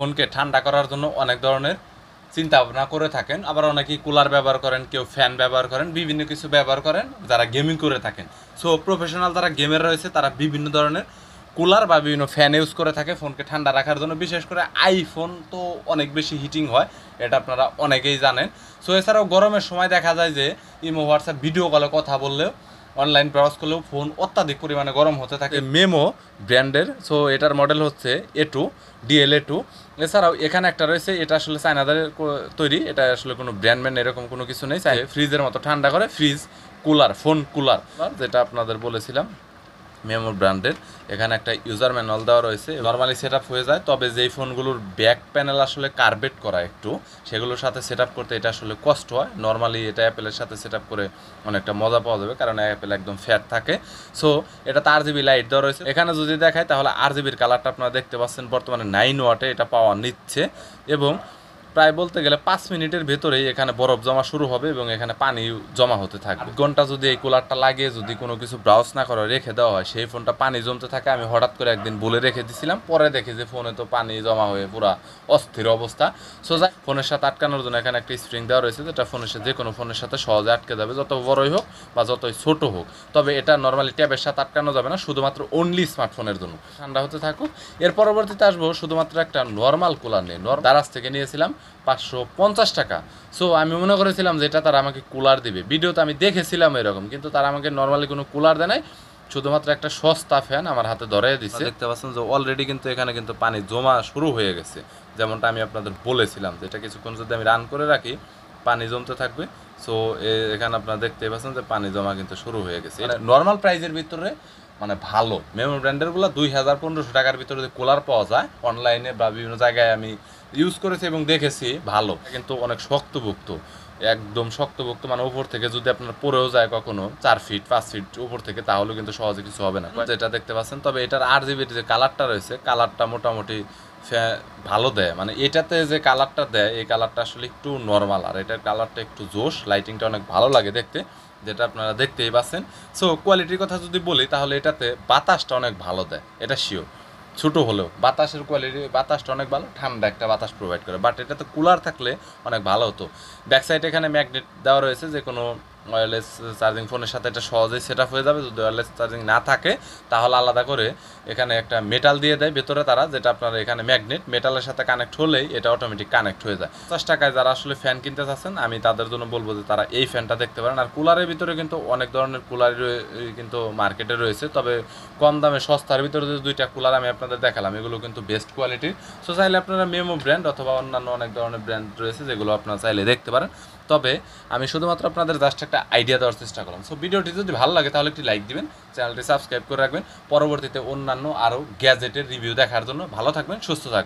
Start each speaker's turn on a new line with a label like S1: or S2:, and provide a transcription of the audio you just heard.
S1: ফোনকে ঠান্ডা করার জন্য অনেক ধরনের চিন্তা ভাবনা করে থাকেন আবার অনেকেই কুলার ব্যবহার করেন কেউ ফ্যান ব্যবহার করেন বিভিন্ন কিছু ব্যবহার করেন যারা গেমিং করে থাকেন সো প্রফেশনাল যারা গেমের রয়েছে তারা বিভিন্ন ধরনের কুলার বা বিভিন্ন ফ্যান ইউজ করে থাকে ফোনকে ঠান্ডা রাখার জন্য বিশেষ করে আইফোন তো অনেক বেশি হিটিং হয় এটা আপনারা অনেকেই জানেন সো এছাড়াও গরমের সময় দেখা যায় যে ইমো হোয়াটসঅ্যাপ ভিডিও কলে কথা বললেও অনলাইন ব্রাউজ করলেও ফোন অত্যাধিক পরিমাণে গরম হতে থাকে মেমো ব্র্যান্ডের সো এটার মডেল হচ্ছে এ টু এ টু এছাড়াও এখানে একটা রয়েছে এটা আসলে চায়নাদের তৈরি এটা আসলে কোনো ব্র্যান্ডম্যান এরকম কোনো কিছু নেই চাই ফ্রিজের মতো ঠান্ডা করে ফ্রিজ কুলার ফোন কুলার যেটা আপনাদের বলেছিলাম মেমো ব্র্যান্ডের এখানে একটা ইউজার ম্যানুয়াল দেওয়া রয়েছে নর্মালি সেট হয়ে যায় তবে যেই ফোনগুলোর ব্যাক প্যানেল আসলে কার্বেট করা একটু সেগুলোর সাথে সেট করতে এটা আসলে কষ্ট হয় নর্মালি এটা অ্যাপেলের সাথে সেট করে অনেকটা মজা পাওয়া যাবে কারণ অ্যাপেল একদম ফ্যাট থাকে সো এটা তার জিবি লাইট দেওয়া রয়েছে এখানে যদি দেখায় তাহলে আর জিবির কালারটা আপনারা দেখতে পাচ্ছেন বর্তমানে নাইন ওয়াটে এটা পাওয়া নিচ্ছে এবং প্রায় বলতে গেলে পাঁচ মিনিটের ভেতরেই এখানে বরফ জমা শুরু হবে এবং এখানে পানি জমা হতে থাকবে আচ্ছা। ঘন্টা যদি এই কুলারটা লাগে যদি কোনো কিছু ব্রাউজ না করে রেখে দেওয়া হয় সেই ফোনটা পানি জমতে থাকে আমি হঠাৎ করে একদিন বলে রেখে দিছিলাম পরে দেখি যে ফোনে তো পানি জমা হয়ে পুরা অস্থির অবস্থা সো যাই ফোনের সাথে আটকানোর জন্য এখানে একটা স্প্রিং দেওয়া রয়েছে যেটা ফোনের সাথে যে কোনো ফোনের সাথে সহজে আটকে যাবে যত বড়ই হোক বা যতই ছোট হোক তবে এটা নর্মালি ট্যাবের সাথে আটকানো যাবে না শুধুমাত্র অনলি স্মার্টফোনের জন্য ঠান্ডা হতে থাকুক এর পরবর্তীতে আসবো শুধুমাত্র একটা নর্মাল কুলার নিয়ে দারাজ থেকে নিয়েছিলাম পাঁচশো পঞ্চাশ টাকা সো আমি মনে করেছিলাম যে এটা তারা আমাকে কুলার দেবে ভিডিওতে আমি দেখেছিলাম এরকম কিন্তু তারা আমাকে নর্মালি কোনো কুলার দেয় নাই শুধুমাত্র একটা সস্তা ফ্যান আমার হাতে ধরাই দিচ্ছে দেখতে পাচ্ছেন যে অলরেডি কিন্তু এখানে কিন্তু পানি জমা শুরু হয়ে গেছে যেমনটা আমি আপনাদের বলেছিলাম যে এটা কিছুক্ষণ যদি আমি রান করে রাখি পানি জমতে থাকবে সো এখানে আপনারা দেখতে পাচ্ছেন যে পানি জমা কিন্তু শুরু হয়ে গেছে নর্মাল প্রাইজের ভিতরে মানে ভালো মেমো ব্র্যান্ডেরগুলো দুই হাজার পনেরোশো টাকার ভিতরে যদি কুলার পাওয়া যায় অনলাইনে বা বিভিন্ন জায়গায় আমি ইউজ করেছি এবং দেখেছি ভালো কিন্তু অনেক শক্তভুক্ত একদম শক্তভুক্ত মানে উপর থেকে যদি আপনার পরেও যায় কখনো চার ফিট পাঁচ ফিট উপর থেকে তাহলে কিন্তু সহজে কিছু হবে না যেটা দেখতে পাচ্ছেন তবে এটার আর জিবির যে কালারটা রয়েছে কালারটা মোটামুটি ভালো দেয় মানে এটাতে যে কালারটা দেয় এই কালারটা আসলে একটু নর্মাল আর এটার কালারটা একটু জোশ লাইটিংটা অনেক ভালো লাগে দেখতে যেটা আপনারা দেখতেই পাচ্ছেন সো কোয়ালিটির কথা যদি বলি তাহলে এটাতে বাতাসটা অনেক ভালো দেয় এটা শিওর ছোটো হলেও বাতাসের কোয়ালিটি বাতাসটা অনেক ভালো ঠান্ডা একটা বাতাস প্রোভাইড করে বাট এটাতে কুলার থাকলে অনেক ভালো হতো ব্যাকসাইড এখানে ম্যাগনেট দেওয়া রয়েছে যে কোনো ওয়্যারলেস চার্জিং ফোনের সাথে এটা সহজেই সেট হয়ে যাবে যদি ওয়্যারলেস চার্জিং না থাকে তাহলে আলাদা করে এখানে একটা মেটাল দিয়ে দেয় ভেতরে তারা যেটা আপনার এখানে ম্যাগনেট মেটালের সাথে কানেক্ট হলেই এটা অটোমেটিক কানেক্ট হয়ে যায় পঞ্চাশ টাকায় যারা আসলে ফ্যান কিনতে চাচ্ছেন আমি তাদের জন্য বলবো যে তারা এই ফ্যানটা দেখতে পারেন আর কুলারের ভিতরে কিন্তু অনেক ধরনের কুলারই কিন্তু মার্কেটে রয়েছে তবে কম দামে সস্তার ভিতরে যে দুইটা কুলার আমি আপনাদের দেখালাম এগুলো কিন্তু বেস্ট কোয়ালিটির সো চাইলে আপনারা মেমো ব্র্যান্ড অথবা অন্যান্য অনেক ধরনের ব্র্যান্ড রয়েছে যেগুলো আপনারা চাইলে দেখতে পারেন তবে আমি শুধুমাত্র আপনাদের জাস্ট একটা আইডিয়া দেওয়ার চেষ্টা করলাম সো ভিডিওটি যদি ভালো লাগে তাহলে একটি লাইক দিবেন চ্যানেলটি সাবস্ক্রাইব করে রাখবেন পরবর্তীতে অন্যান্য আরও গ্যাজেটের রিভিউ দেখার জন্য ভালো থাকবেন সুস্থ থাকবেন